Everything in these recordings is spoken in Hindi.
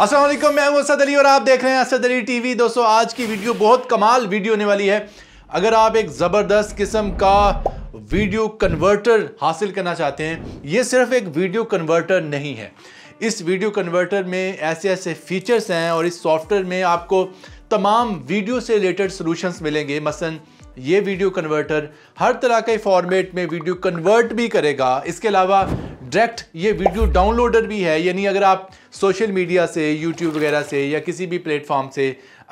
असलम मैं हूं असद अली और आप देख रहे हैं असद अली टीवी दोस्तों आज की वीडियो बहुत कमाल वीडियो होने वाली है अगर आप एक ज़बरदस्त किस्म का वीडियो कन्वर्टर हासिल करना चाहते हैं ये सिर्फ एक वीडियो कन्वर्टर नहीं है इस वीडियो कन्वर्टर में ऐसे ऐसे फीचर्स हैं और इस सॉफ्टवेयर में आपको तमाम वीडियो से रिलेटेड सोलूशन मिलेंगे मसन ये वीडियो कन्वर्टर हर तरह के फॉर्मेट में वीडियो कन्वर्ट भी करेगा इसके अलावा डायरेक्ट ये वीडियो डाउनलोडर भी है यानी अगर आप सोशल मीडिया से यूट्यूब वगैरह से या किसी भी प्लेटफॉर्म से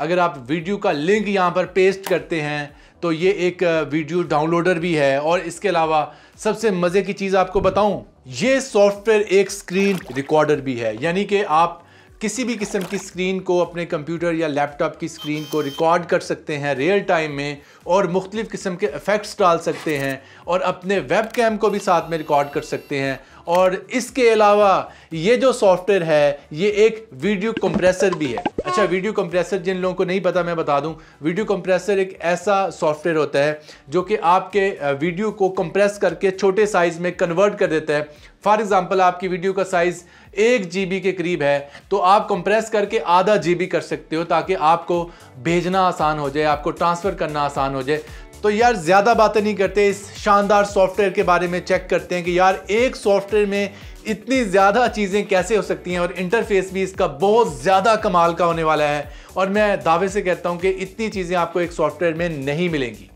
अगर आप वीडियो का लिंक यहाँ पर पेस्ट करते हैं तो ये एक वीडियो डाउनलोडर भी है और इसके अलावा सबसे मज़े की चीज़ आपको बताऊँ ये सॉफ्टवेयर एक स्क्रीन रिकॉर्डर भी है यानी कि आप किसी भी किस्म की स्क्रीन को अपने कंप्यूटर या लैपटॉप की स्क्रीन को रिकॉर्ड कर सकते हैं रियल टाइम में और मुख्तलिफ़ किस्म के इफ़ेक्ट्स डाल सकते हैं और अपने वेब कैम को भी साथ में रिकॉर्ड कर सकते हैं और इसके अलावा ये जो सॉफ्टवेयर है ये एक वीडियो कंप्रेसर भी है अच्छा वीडियो कंप्रेसर जिन लोगों को नहीं पता मैं बता दूं वीडियो कंप्रेसर एक ऐसा सॉफ्टवेयर होता है जो कि आपके वीडियो को कंप्रेस करके छोटे साइज़ में कन्वर्ट कर देता है फॉर एग्जाम्पल आपकी वीडियो का साइज़ एक जी के करीब है तो आप कंप्रेस करके आधा जी कर सकते हो ताकि आपको भेजना आसान हो जाए आपको ट्रांसफ़र करना आसान हो जाए तो यार ज़्यादा बातें नहीं करते इस शानदार सॉफ्टवेयर के बारे में चेक करते हैं कि यार एक सॉफ्टवेयर में इतनी ज़्यादा चीज़ें कैसे हो सकती हैं और इंटरफेस भी इसका बहुत ज़्यादा कमाल का होने वाला है और मैं दावे से कहता हूँ कि इतनी चीज़ें आपको एक सॉफ्टवेयर में नहीं मिलेंगी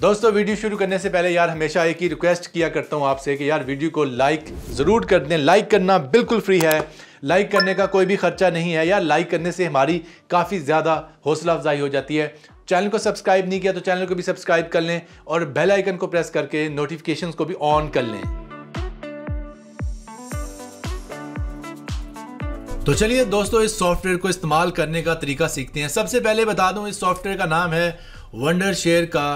दोस्तों वीडियो शुरू करने से पहले यार हमेशा एक ही रिक्वेस्ट किया करता हूँ आपसे कि यार वीडियो को लाइक ज़रूर कर दें लाइक करना बिल्कुल फ्री है लाइक करने का कोई भी खर्चा नहीं है यार लाइक करने से हमारी काफ़ी ज़्यादा हौसला अफजाई हो जाती है चैनल को सब्सक्राइब नहीं किया तो चैनल को भी सब्सक्राइब कर लें और बेल आइकन को प्रेस करके नोटिफिकेशंस को भी ऑन कर लें तो चलिए दोस्तों इस सॉफ्टवेयर को इस्तेमाल करने का तरीका सीखते हैं सबसे पहले बता दूं इस सॉफ्टवेयर का नाम है वंडर शेयर का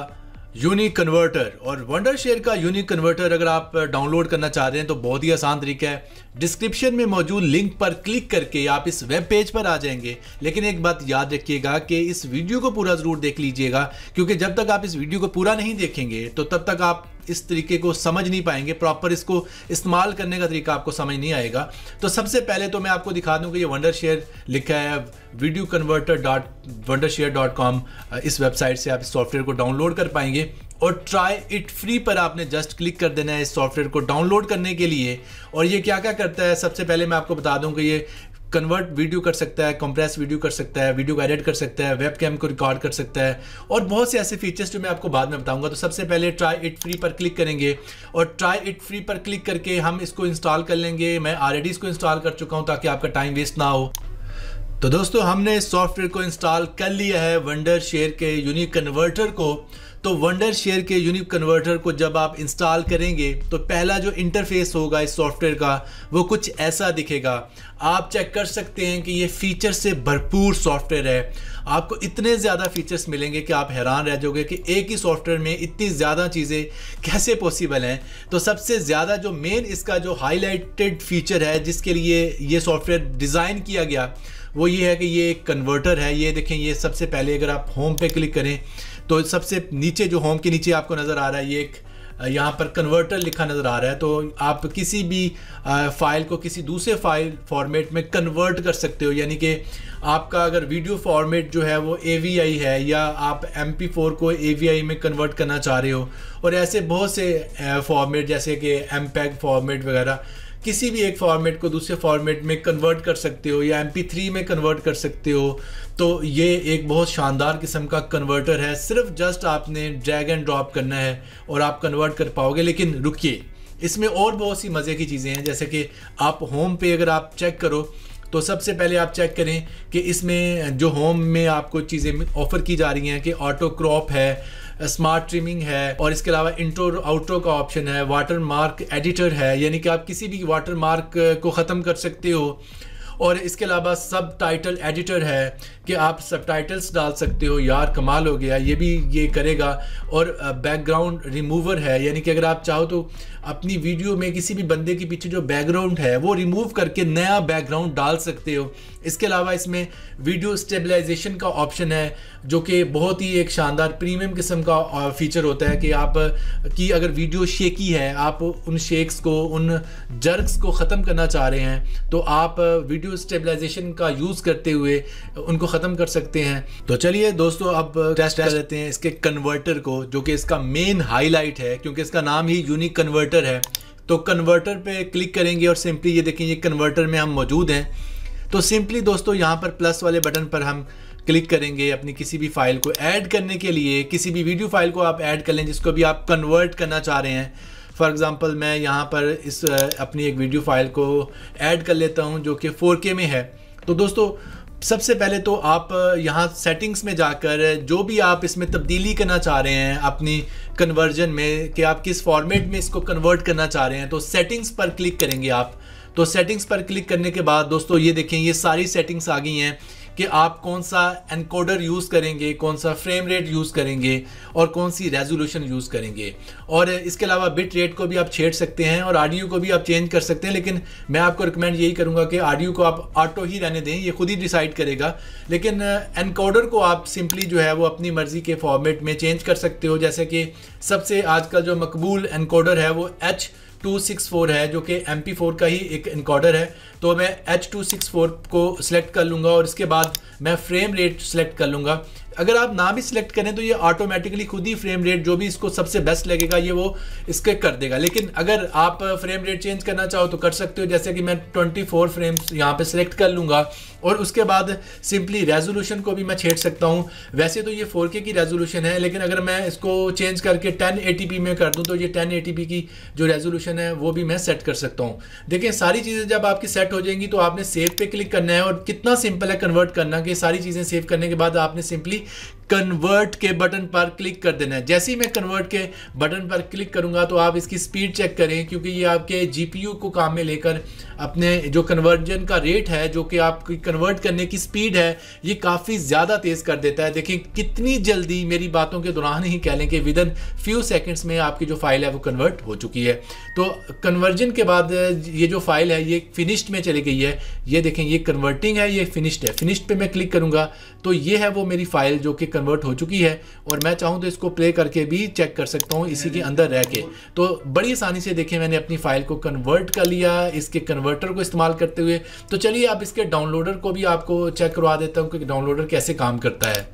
यूनिक कन्वर्टर और वंडर शेयर का यूनिक कन्वर्टर अगर आप डाउनलोड करना चाह रहे हैं तो बहुत ही आसान तरीका है डिस्क्रिप्शन में मौजूद लिंक पर क्लिक करके आप इस वेब पेज पर आ जाएंगे लेकिन एक बात याद रखिएगा कि इस वीडियो को पूरा ज़रूर देख लीजिएगा क्योंकि जब तक आप इस वीडियो को पूरा नहीं देखेंगे तो तब तक आप इस तरीके को समझ नहीं पाएंगे प्रॉपर इसको इस्तेमाल करने का तरीका आपको समझ नहीं आएगा तो सबसे पहले तो मैं आपको दिखा दूँ कि ये वंडर शेयर लिखा है video converter dot Wondershare dot com इस वेबसाइट से आप इस सॉफ्टवेयर को डाउनलोड कर पाएंगे और ट्राई इट फ्री पर आपने जस्ट क्लिक कर देना है इस सॉफ्टवेयर को डाउनलोड करने के लिए और ये क्या क्या करता है सबसे पहले मैं आपको बता दूं कि ये कन्वर्ट वीडियो कर सकता है कंप्रेस वीडियो कर सकता है वीडियो को एडिट कर सकता है वेब कैम को रिकॉर्ड कर सकता है और बहुत से ऐसे फीचर्स जो मैं आपको बाद में बताऊंगा तो सबसे पहले ट्राई इट फ्री पर क्लिक करेंगे और ट्राई इट फ्री पर क्लिक करके हम इसको इंस्टॉल कर लेंगे मैं ऑलरेडी इसको इंस्टॉल कर चुका हूँ ताकि आपका टाइम वेस्ट ना हो तो दोस्तों हमने सॉफ्टवेयर को इंस्टॉल कर लिया है वंडर शेयर के यूनिक कन्वर्टर को तो वंडर शेयर के यूनिक कन्वर्टर को जब आप इंस्टॉल करेंगे तो पहला जो इंटरफेस होगा इस सॉफ्टवेयर का वो कुछ ऐसा दिखेगा आप चेक कर सकते हैं कि ये फीचर से भरपूर सॉफ्टवेयर है आपको इतने ज़्यादा फीचर्स मिलेंगे कि आप हैरान रह जाओगे कि एक ही सॉफ्टवेयर में इतनी ज़्यादा चीज़ें कैसे पॉसिबल हैं तो सबसे ज़्यादा जो मेन इसका जो हाईलाइटेड फीचर है जिसके लिए ये सॉफ्टवेयर डिज़ाइन किया गया वो ये है कि ये एक कन्वर्टर है ये देखें ये सबसे पहले अगर आप होम पे क्लिक करें तो सबसे नीचे जो होम के नीचे आपको नज़र आ रहा है ये एक यहाँ पर कन्वर्टर लिखा नज़र आ रहा है तो आप किसी भी फाइल को किसी दूसरे फाइल फॉर्मेट में कन्वर्ट कर सकते हो यानी कि आपका अगर वीडियो फॉर्मेट जो है वो ए है या आप एम को ए में कन्वर्ट करना चाह रहे हो और ऐसे बहुत से फॉर्मेट जैसे कि एम फॉर्मेट वगैरह किसी भी एक फॉर्मेट को दूसरे फॉर्मेट में कन्वर्ट कर सकते हो या एम थ्री में कन्वर्ट कर सकते हो तो ये एक बहुत शानदार किस्म का कन्वर्टर है सिर्फ जस्ट आपने ड्रैग एंड ड्रॉप करना है और आप कन्वर्ट कर पाओगे लेकिन रुकिए इसमें और बहुत सी मज़े की चीज़ें हैं जैसे कि आप होम पे अगर आप चेक करो तो सबसे पहले आप चेक करें कि इसमें जो होम में आपको चीज़ें ऑफ़र की जा रही हैं कि ऑटो क्रॉप है स्मार्ट ट्रिमिंग है और इसके अलावा इंट्रो आउटरो का ऑप्शन है वाटर मार्क एडिटर है यानी कि आप किसी भी वाटर मार्क को ख़त्म कर सकते हो और इसके अलावा सब टाइटल एडिटर है कि आप सब टाइटल्स डाल सकते हो यार कमाल हो गया ये भी ये करेगा और बैकग्राउंड रिमूवर है यानी कि अगर आप चाहो तो अपनी वीडियो में किसी भी बंदे के पीछे जो बैकग्राउंड है वो रिमूव करके नया बैकग्राउंड डाल सकते हो इसके अलावा इसमें वीडियो स्टेबलाइजेशन का ऑप्शन है जो कि बहुत ही एक शानदार प्रीमियम किस्म का फीचर होता है कि आप की अगर वीडियो शेकी है आप उन शेक्स को उन जर्क्स को ख़त्म करना चाह रहे हैं तो आप वीडियो स्टेबलाइजेशन का यूज़ करते हुए उनको ख़त्म कर सकते हैं तो चलिए दोस्तों अब टेस्ट कर लेते हैं इसके कन्वर्टर को जो कि इसका मेन हाईलाइट है क्योंकि इसका नाम ही यूनिक कन्वर्टर है तो कन्वर्टर पे क्लिक करेंगे और सिंपली ये देखें ये कन्वर्टर में हम मौजूद हैं तो सिंपली दोस्तों यहाँ पर प्लस वाले बटन पर हम क्लिक करेंगे अपनी किसी भी फाइल को ऐड करने के लिए किसी भी वीडियो फाइल को आप ऐड कर लें जिसको भी आप कन्वर्ट करना चाह रहे हैं फॉर एग्ज़ाम्पल मैं यहाँ पर इस अपनी एक वीडियो फाइल को ऐड कर लेता हूँ जो कि 4K में है तो दोस्तों सबसे पहले तो आप यहाँ सेटिंग्स में जाकर जो भी आप इसमें तब्दीली करना चाह रहे हैं अपनी कन्वर्जन में कि आप किस फॉर्मेट में इसको कन्वर्ट करना चाह रहे हैं तो सेटिंग्स पर क्लिक करेंगे आप तो सेटिंग्स पर क्लिक करने के बाद दोस्तों ये देखें ये सारी सेटिंग्स आ गई हैं कि आप कौन सा एनकोडर यूज़ करेंगे कौन सा फ्रेम रेट यूज़ करेंगे और कौन सी रेजोल्यूशन यूज़ करेंगे और इसके अलावा बिट रेट को भी आप छेड़ सकते हैं और आडियो को भी आप चेंज कर सकते हैं लेकिन मैं आपको रिकमेंड यही करूँगा कि आडियो को आप ऑटो ही रहने दें ये खुद ही डिसाइड करेगा लेकिन एनकोडर uh, को आप सिंपली जो है वो अपनी मर्ज़ी के फॉर्मेट में चेंज कर सकते हो जैसे कि सबसे आजकल जो मकबूल एनकोडर है वो एच 264 है जो कि एम फोर का ही एक इनकॉर्डर है तो मैं एच टू सिक्स फोर को सिलेक्ट कर लूँगा और इसके बाद मैं फ्रेम रेट सेलेक्ट कर लूँगा अगर आप ना भी सिलेक्ट करें तो ये ऑटोमेटिकली खुद ही फ्रेम रेट जो भी इसको सबसे बेस्ट लगेगा ये वो इसके कर देगा लेकिन अगर आप फ्रेम रेट चेंज करना चाहो तो कर सकते हो जैसे कि मैं 24 फ्रेम्स यहाँ पे सिलेक्ट कर लूँगा और उसके बाद सिंपली रेजोल्यूशन को भी मैं छेड़ सकता हूँ वैसे तो ये 4K की रेजोल्यूशन है लेकिन अगर मैं इसको चेंज करके 1080p में कर दूँ तो ये 1080p की जो रेजोल्यूशन है वो भी मैं सेट कर सकता हूँ देखिए सारी चीज़ें जब आपकी सेट हो जाएंगी तो आपने सेव पे क्लिक करना है और कितना सिंपल है कन्वर्ट करना कि सारी चीज़ें सेव करने के बाद आपने सिंपली कन्वर्ट के बटन पर क्लिक कर देना है जैसे ही मैं कन्वर्ट के बटन पर क्लिक करूंगा तो आप इसकी स्पीड चेक करें क्योंकि ये आपके जीपीयू को काम में लेकर अपने जो कन्वर्जन का रेट है जो कि आपकी कन्वर्ट करने की स्पीड है ये काफ़ी ज़्यादा तेज़ कर देता है देखें कितनी जल्दी मेरी बातों के दौरान ही कह लें कि विद इन फ्यू सेकेंड्स में आपकी जो फाइल है वो कन्वर्ट हो चुकी है तो कन्वर्जन के बाद ये जो फाइल है ये फिनिश्ड में चली गई है ये देखें ये कन्वर्टिंग है ये फिनिश्ड है फिनिश्ड पर मैं क्लिक करूँगा तो ये है वो मेरी फाइल जो कि कन्वर्ट हो चुकी है और मैं चाहूँ तो इसको प्ले करके भी चेक कर सकता हूँ इसी के अंदर रह के तो बड़ी आसानी से देखें मैंने अपनी फाइल को कन्वर्ट कर लिया इसके कन्वर्टर को इस्तेमाल करते हुए तो चलिए आप इसके डाउनलोडर को भी आपको चेक करवा देता हूँ कि डाउनलोडर कैसे काम करता है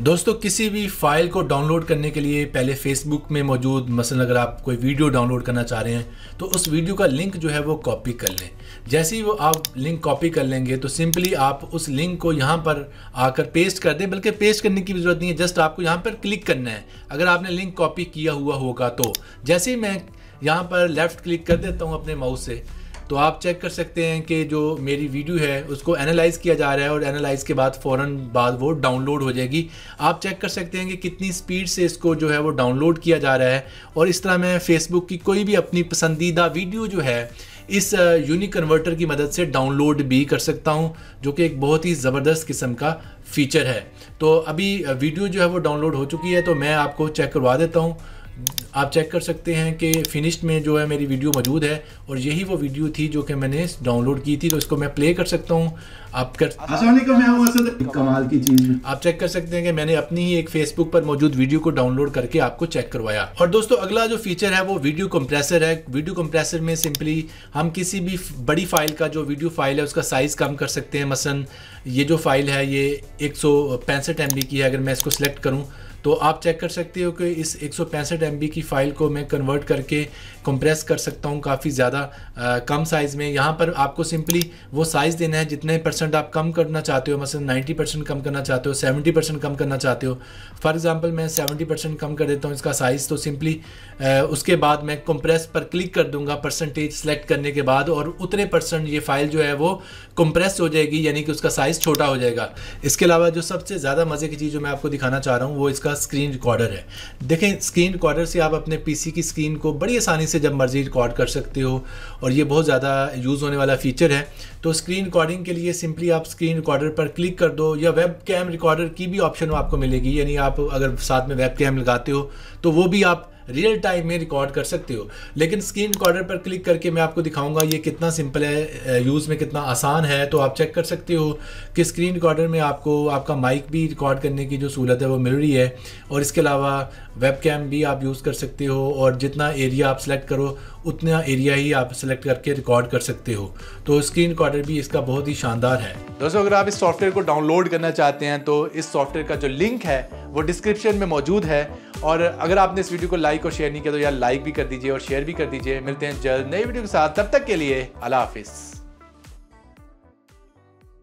दोस्तों किसी भी फाइल को डाउनलोड करने के लिए पहले फेसबुक में मौजूद मसलन अगर आप कोई वीडियो डाउनलोड करना चाह रहे हैं तो उस वीडियो का लिंक जो है वो कॉपी कर लें जैसे ही वो आप लिंक कॉपी कर लेंगे तो सिंपली आप उस लिंक को यहाँ पर आकर पेस्ट कर दें बल्कि पेस्ट करने की भी ज़रूरत नहीं है जस्ट आपको यहाँ पर क्लिक करना है अगर आपने लिंक कॉपी किया हुआ होगा तो जैसे ही मैं यहाँ पर लेफ़्ट क्लिक कर देता हूँ अपने माउस से तो आप चेक कर सकते हैं कि जो मेरी वीडियो है उसको एनालाइज़ किया जा रहा है और एनालाइज़ के बाद फ़ौर बाद वो डाउनलोड हो जाएगी आप चेक कर सकते हैं कि कितनी स्पीड से इसको जो है वो डाउनलोड किया जा रहा है और इस तरह मैं फेसबुक की कोई भी अपनी पसंदीदा वीडियो जो है इस यूनिक कन्वर्टर की मदद से डाउनलोड भी कर सकता हूँ जो कि एक बहुत ही ज़बरदस्त किस्म का फ़ीचर है तो अभी वीडियो जो है वो डाउनलोड हो चुकी है तो मैं आपको चेक करवा देता हूँ आप चेक कर सकते हैं कि फिनिश में जो है मेरी वीडियो मौजूद है और यही वो वीडियो थी जो कि मैंने डाउनलोड की थी तो इसको मैं प्ले कर सकता हूँ आप कर कमाल की चीज़ आप चेक कर सकते हैं कि मैंने अपनी ही एक फेसबुक पर मौजूद वीडियो को डाउनलोड करके आपको चेक करवाया और दोस्तों अगला जो फीचर है वो वीडियो कंप्रेसर है वीडियो कंप्रेसर में सिंपली हम किसी भी बड़ी फाइल का जो वीडियो फाइल है उसका साइज़ कम कर सकते हैं मसन ये जो फाइल है ये एक सौ की है अगर मैं इसको सिलेक्ट करूँ तो आप चेक कर सकते हो कि इस एक सौ की फ़ाइल को मैं कन्वर्ट करके कंप्रेस कर सकता हूँ काफ़ी ज़्यादा कम साइज़ में यहाँ पर आपको सिंपली वो साइज़ देना है जितने परसेंट आप कम करना चाहते हो मसलन 90 परसेंट कम करना चाहते हो 70 परसेंट कम करना चाहते हो फॉर एग्ज़ाम्पल मैं 70 परसेंट कम कर देता हूँ इसका साइज़ तो सिंपली उसके बाद मैं कंप्रेस पर क्लिक कर दूँगा परसेंटेज सेलेक्ट करने के बाद और उतने परसेंट ये फ़ाइल जो है वो कंप्रेस हो जाएगी यानी कि उसका साइज़ छोटा हो जाएगा इसके अलावा जो सबसे ज़्यादा मज़े की चीज़ जो मैं आपको दिखाना चाह रहा हूँ वो इसका पास स्क्रीन रिकॉर्डर है देखें स्क्रीन रिकॉर्डर से आप अपने पीसी की स्क्रीन को बड़ी आसानी से जब मर्जी रिकॉर्ड कर सकते हो और ये बहुत ज़्यादा यूज़ होने वाला फीचर है तो स्क्रीन रिकॉर्डिंग के लिए सिंपली आप स्क्रीन रिकॉर्डर पर क्लिक कर दो या वेब कैम रिकॉर्डर की भी ऑप्शन आपको मिलेगी यानी आप अगर साथ में वेब कैम लगाते हो तो वो भी आप रियल टाइम में रिकॉर्ड कर सकते हो लेकिन स्क्रीन रिकॉर्डर पर क्लिक करके मैं आपको दिखाऊंगा ये कितना सिंपल है यूज़ में कितना आसान है तो आप चेक कर सकते हो कि स्क्रीन रिकॉर्डर में आपको आपका माइक भी रिकॉर्ड करने की जो सहूलत है वो मिल रही है और इसके अलावा वेब कैम भी आप यूज़ कर सकते हो और जितना एरिया आप सेलेक्ट करो उतना एरिया ही आप सेलेक्ट करके रिकॉर्ड कर सकते हो तो स्क्रीन रिकॉर्डर भी इसका बहुत ही शानदार है दोस्तों अगर आप इस सॉफ्टवेयर को डाउनलोड करना चाहते हैं तो इस सॉफ्टवेयर का जो लिंक है वो डिस्क्रिप्शन में मौजूद है और अगर आपने इस वीडियो को लाइक और शेयर नहीं किया तो यार लाइक भी कर दीजिए और शेयर भी कर दीजिए मिलते हैं जल्द नई वीडियो के साथ तब तक के लिए अला हाफिज़